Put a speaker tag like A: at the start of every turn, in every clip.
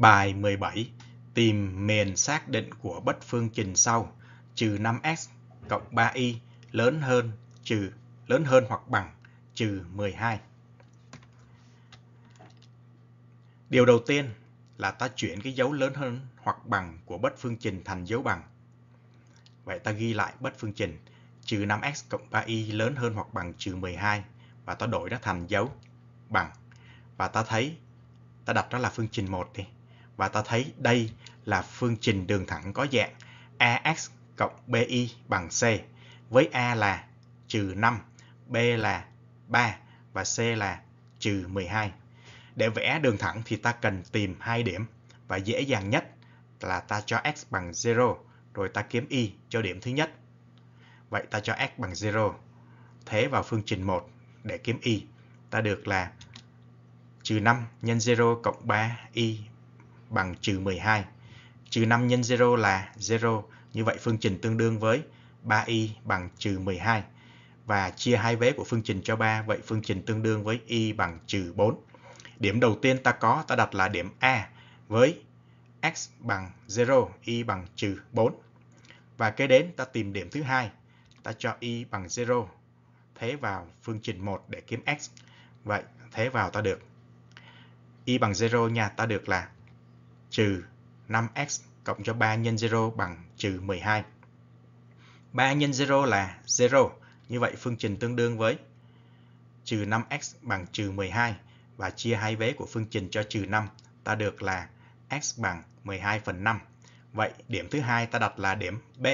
A: Bài 17. Tìm miền xác định của bất phương trình sau trừ 5x cộng 3y lớn hơn trừ lớn hơn hoặc bằng trừ 12. Điều đầu tiên là ta chuyển cái dấu lớn hơn hoặc bằng của bất phương trình thành dấu bằng. Vậy ta ghi lại bất phương trình trừ 5x cộng 3y lớn hơn hoặc bằng trừ 12 và ta đổi nó thành dấu bằng. Và ta thấy ta đặt nó là phương trình 1 đi và ta thấy đây là phương trình đường thẳng có dạng AX cộng BI bằng C với A là trừ 5, B là 3 và C là trừ 12. Để vẽ đường thẳng thì ta cần tìm hai điểm và dễ dàng nhất là ta cho x bằng 0 rồi ta kiếm y cho điểm thứ nhất. Vậy ta cho x bằng 0. Thế vào phương trình 1 để kiếm y ta được là trừ 5 nhân 0 cộng 3y bằng trừ 12. Trừ 5 nhân 0 là 0. Như vậy phương trình tương đương với 3y bằng trừ 12. Và chia hai vế của phương trình cho 3. Vậy phương trình tương đương với y bằng trừ 4. Điểm đầu tiên ta có ta đặt là điểm A với x bằng 0, y bằng trừ 4. Và kế đến ta tìm điểm thứ hai, ta cho y bằng 0, thế vào phương trình 1 để kiếm x. Vậy thế vào ta được y bằng 0 nha, ta được là trừ 5x cộng cho 3 nhân 0 bằng trừ 12. 3 nhân 0 là 0. Như vậy phương trình tương đương với trừ 5x bằng trừ 12 và chia hai vế của phương trình cho trừ 5 ta được là x bằng 12 phần 5. Vậy điểm thứ hai ta đặt là điểm B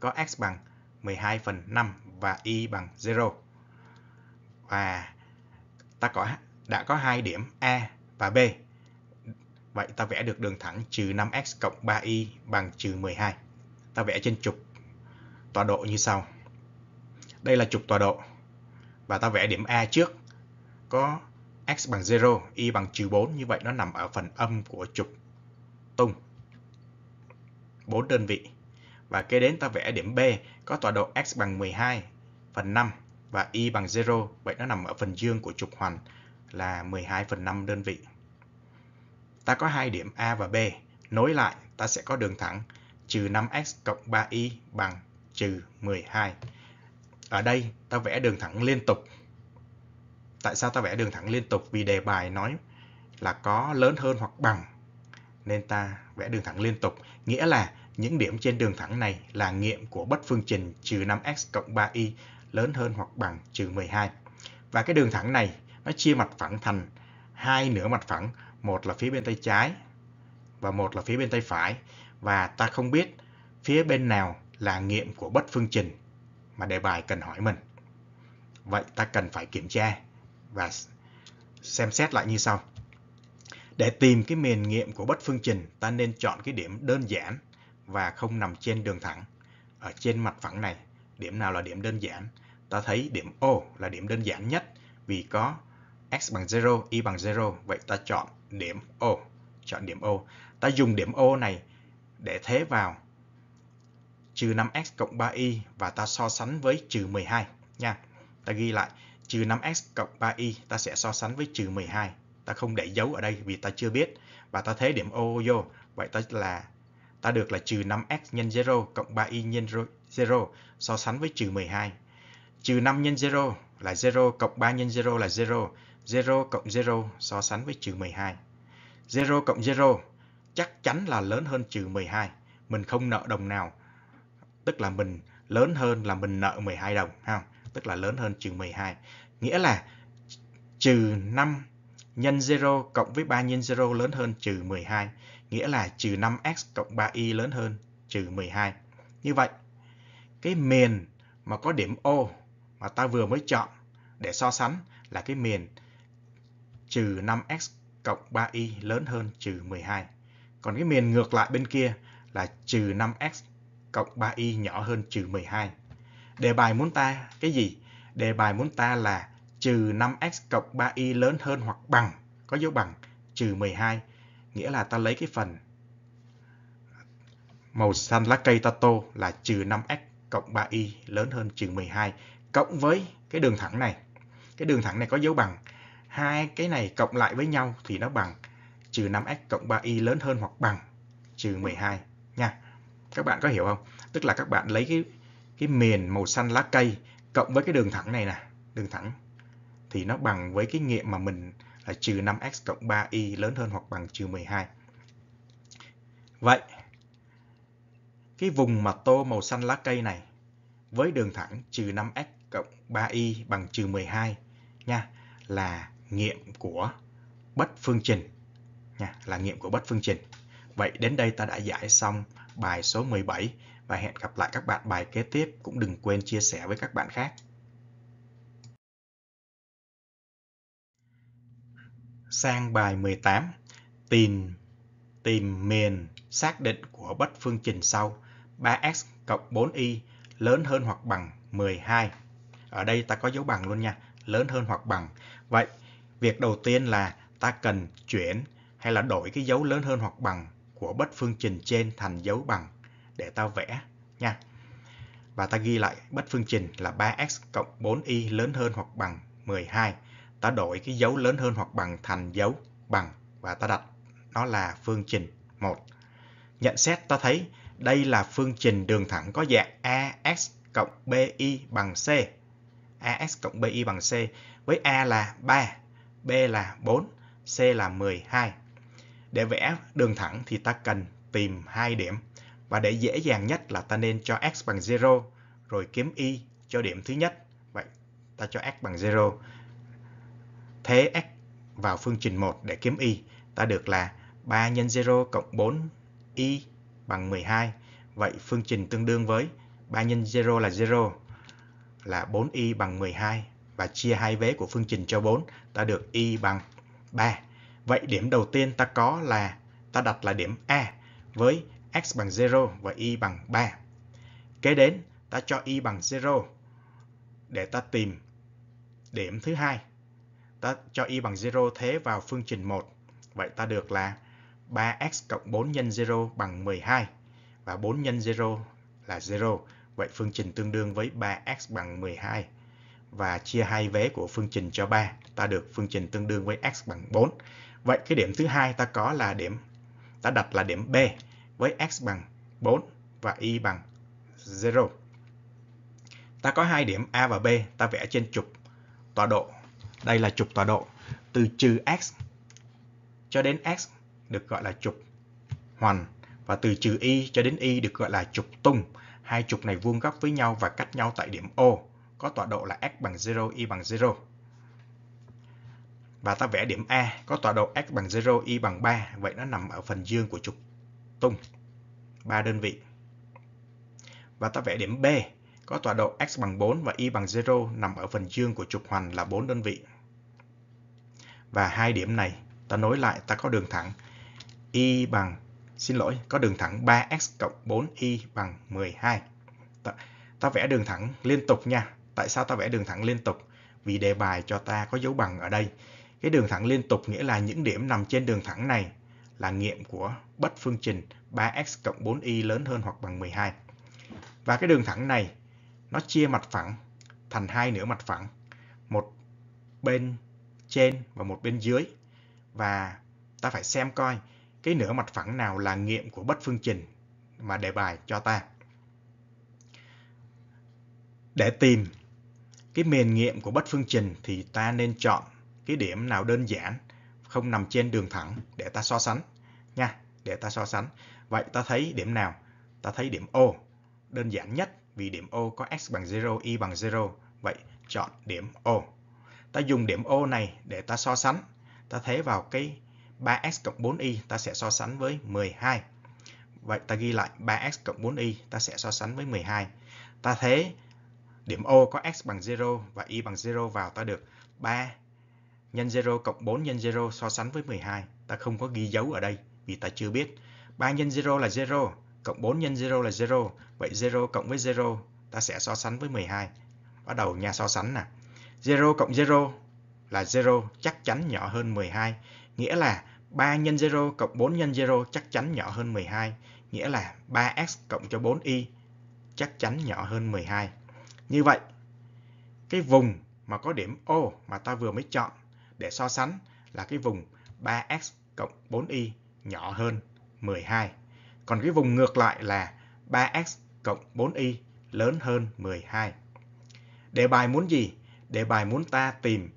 A: có x bằng 12 phần 5 và y bằng 0. Và ta có đã có hai điểm A và B Vậy ta vẽ được đường thẳng trừ 5x cộng 3y bằng trừ 12. Ta vẽ trên trục tọa độ như sau. Đây là trục tọa độ. Và ta vẽ điểm A trước. Có x bằng 0, y bằng trừ 4. Như vậy nó nằm ở phần âm của trục tung. 4 đơn vị. Và kế đến ta vẽ điểm B có tọa độ x bằng 12 phần 5 và y bằng 0. Vậy nó nằm ở phần dương của trục hoành là 12 phần 5 đơn vị. Ta có hai điểm A và B. Nối lại, ta sẽ có đường thẳng trừ 5x cộng 3y bằng trừ 12. Ở đây, ta vẽ đường thẳng liên tục. Tại sao ta vẽ đường thẳng liên tục? Vì đề bài nói là có lớn hơn hoặc bằng. Nên ta vẽ đường thẳng liên tục. Nghĩa là những điểm trên đường thẳng này là nghiệm của bất phương trình trừ 5x cộng 3y lớn hơn hoặc bằng trừ 12. Và cái đường thẳng này nó chia mặt phẳng thành hai nửa mặt phẳng một là phía bên tay trái và một là phía bên tay phải và ta không biết phía bên nào là nghiệm của bất phương trình mà đề bài cần hỏi mình. Vậy ta cần phải kiểm tra và xem xét lại như sau. Để tìm cái miền nghiệm của bất phương trình, ta nên chọn cái điểm đơn giản và không nằm trên đường thẳng. Ở trên mặt phẳng này, điểm nào là điểm đơn giản? Ta thấy điểm O là điểm đơn giản nhất vì có x bằng 0, y bằng 0. Vậy ta chọn điểm ô. Chọn điểm ô. Ta dùng điểm ô này để thế vào trừ 5x cộng 3y và ta so sánh với trừ 12 nha. Ta ghi lại trừ 5x cộng 3y ta sẽ so sánh với trừ 12. Ta không để dấu ở đây vì ta chưa biết và ta thế điểm ô vô. Vậy ta là ta được là trừ 5x nhân 0 cộng 3y nhân 0 so sánh với trừ 12. Trừ 5 nhân 0 là 0 cộng 3 nhân 0 là 0 0 cộng 0 so sánh với trừ 12. 0 cộng 0 chắc chắn là lớn hơn trừ 12. Mình không nợ đồng nào. Tức là mình lớn hơn là mình nợ 12 đồng. ha Tức là lớn hơn trừ 12. Nghĩa là trừ 5 nhân 0 cộng với 3 nhân 0 lớn hơn trừ 12. Nghĩa là trừ 5x cộng 3y lớn hơn trừ 12. Như vậy, cái miền mà có điểm O mà ta vừa mới chọn để so sánh là cái miền trừ 5x cộng 3y lớn hơn trừ 12. Còn cái miền ngược lại bên kia là trừ 5x cộng 3y nhỏ hơn trừ 12. Đề bài muốn ta cái gì? Đề bài muốn ta là trừ 5x cộng 3y lớn hơn hoặc bằng, có dấu bằng, trừ 12. Nghĩa là ta lấy cái phần màu xanh lá cây ta tô là trừ 5x cộng 3y lớn hơn trừ 12 cộng với cái đường thẳng này. Cái đường thẳng này có dấu bằng hai cái này cộng lại với nhau thì nó bằng trừ 5x cộng 3y lớn hơn hoặc bằng trừ 12 nha. Các bạn có hiểu không? Tức là các bạn lấy cái cái miền màu xanh lá cây cộng với cái đường thẳng này nè, đường thẳng thì nó bằng với cái nghiệm mà mình là trừ 5x cộng 3y lớn hơn hoặc bằng trừ 12. Vậy, cái vùng mà tô màu xanh lá cây này với đường thẳng trừ 5x cộng 3y bằng trừ 12 nha là nghiệm của bất phương trình nha, là nghiệm của bất phương trình. Vậy đến đây ta đã giải xong bài số 17 và hẹn gặp lại các bạn bài kế tiếp cũng đừng quên chia sẻ với các bạn khác. Sang bài 18, tìm tìm miền xác định của bất phương trình sau 3x cộng 4y lớn hơn hoặc bằng 12. Ở đây ta có dấu bằng luôn nha, lớn hơn hoặc bằng. Vậy Việc đầu tiên là ta cần chuyển hay là đổi cái dấu lớn hơn hoặc bằng của bất phương trình trên thành dấu bằng để ta vẽ nha. Và ta ghi lại bất phương trình là 3x cộng 4y lớn hơn hoặc bằng 12. Ta đổi cái dấu lớn hơn hoặc bằng thành dấu bằng và ta đặt nó là phương trình 1. Nhận xét ta thấy đây là phương trình đường thẳng có dạng AX cộng BI bằng C. AX cộng BI bằng C với A là 3 B là 4, C là 12. Để vẽ đường thẳng thì ta cần tìm hai điểm. Và để dễ dàng nhất là ta nên cho x bằng 0, rồi kiếm y cho điểm thứ nhất. Vậy ta cho x bằng 0. Thế x vào phương trình 1 để kiếm y. Ta được là 3 nhân 0 cộng 4 y bằng 12. Vậy phương trình tương đương với 3 nhân 0 là 0 là 4y bằng 12 và chia hai vế của phương trình cho 4, ta được y bằng 3. Vậy điểm đầu tiên ta có là ta đặt là điểm A với x bằng 0 và y bằng 3. Kế đến ta cho y bằng 0 để ta tìm điểm thứ hai. Ta cho y bằng 0 thế vào phương trình 1. Vậy ta được là 3x cộng 4 nhân 0 bằng 12 và 4 nhân 0 là 0. Vậy phương trình tương đương với 3x bằng 12 và chia hai vế của phương trình cho 3, ta được phương trình tương đương với x bằng 4. Vậy cái điểm thứ hai ta có là điểm ta đặt là điểm B với x bằng 4 và y bằng 0. Ta có hai điểm A và B, ta vẽ trên trục tọa độ. Đây là trục tọa độ từ trừ x cho đến x được gọi là trục hoành và từ trừ y cho đến y được gọi là trục tung. Hai trục này vuông góc với nhau và cách nhau tại điểm O có tọa độ là x bằng 0, y bằng 0. Và ta vẽ điểm A có tọa độ x bằng 0, y bằng 3, vậy nó nằm ở phần dương của trục tung, 3 đơn vị. Và ta vẽ điểm B có tọa độ x bằng 4 và y bằng 0 nằm ở phần dương của trục hoành là 4 đơn vị. Và hai điểm này ta nối lại ta có đường thẳng y bằng xin lỗi, có đường thẳng 3x cộng 4y bằng 12. Ta, ta vẽ đường thẳng liên tục nha, tại sao ta vẽ đường thẳng liên tục? Vì đề bài cho ta có dấu bằng ở đây. Cái đường thẳng liên tục nghĩa là những điểm nằm trên đường thẳng này là nghiệm của bất phương trình 3x cộng 4y lớn hơn hoặc bằng 12. Và cái đường thẳng này nó chia mặt phẳng thành hai nửa mặt phẳng, một bên trên và một bên dưới. Và ta phải xem coi cái nửa mặt phẳng nào là nghiệm của bất phương trình mà đề bài cho ta. Để tìm cái mền nghiệm của bất phương trình thì ta nên chọn cái điểm nào đơn giản không nằm trên đường thẳng để ta so sánh nha để ta so sánh vậy ta thấy điểm nào ta thấy điểm O đơn giản nhất vì điểm O có x bằng 0 y bằng 0 vậy chọn điểm O ta dùng điểm O này để ta so sánh ta thế vào cái 3x cộng 4y ta sẽ so sánh với 12 vậy ta ghi lại 3x cộng 4y ta sẽ so sánh với 12 ta thế Điểm O có x bằng 0 và y bằng 0 vào ta được 3 nhân 0 cộng 4 nhân 0 so sánh với 12. Ta không có ghi dấu ở đây vì ta chưa biết. 3 nhân 0 là 0, cộng 4 nhân 0 là 0. Vậy 0 cộng với 0 ta sẽ so sánh với 12. Bắt đầu nha so sánh nè. 0 cộng 0 là 0 chắc chắn nhỏ hơn 12. Nghĩa là 3 nhân 0 cộng 4 nhân 0 chắc chắn nhỏ hơn 12. Nghĩa là 3x cộng cho 4y chắc chắn nhỏ hơn 12. Như vậy, cái vùng mà có điểm O mà ta vừa mới chọn để so sánh là cái vùng 3x cộng 4y nhỏ hơn 12. Còn cái vùng ngược lại là 3x cộng 4y lớn hơn 12. Đề bài muốn gì? Đề bài muốn ta tìm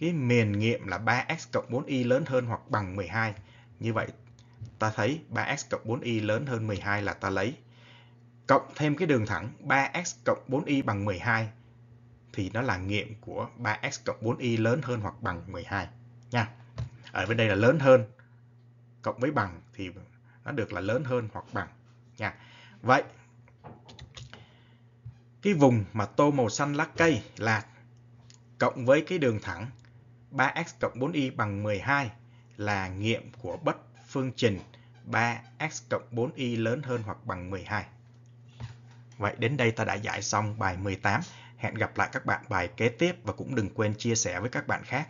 A: cái miền nghiệm là 3x cộng 4y lớn hơn hoặc bằng 12. Như vậy, ta thấy 3x cộng 4y lớn hơn 12 là ta lấy cộng thêm cái đường thẳng 3x cộng 4y bằng 12 thì nó là nghiệm của 3x cộng 4y lớn hơn hoặc bằng 12 nha. Ở bên đây là lớn hơn cộng với bằng thì nó được là lớn hơn hoặc bằng nha. Vậy cái vùng mà tô màu xanh lá cây là cộng với cái đường thẳng 3x cộng 4y bằng 12 là nghiệm của bất phương trình 3x cộng 4y lớn hơn hoặc bằng 12. Vậy đến đây ta đã giải xong bài 18. Hẹn gặp lại các bạn bài kế tiếp và cũng đừng quên chia sẻ với các bạn khác.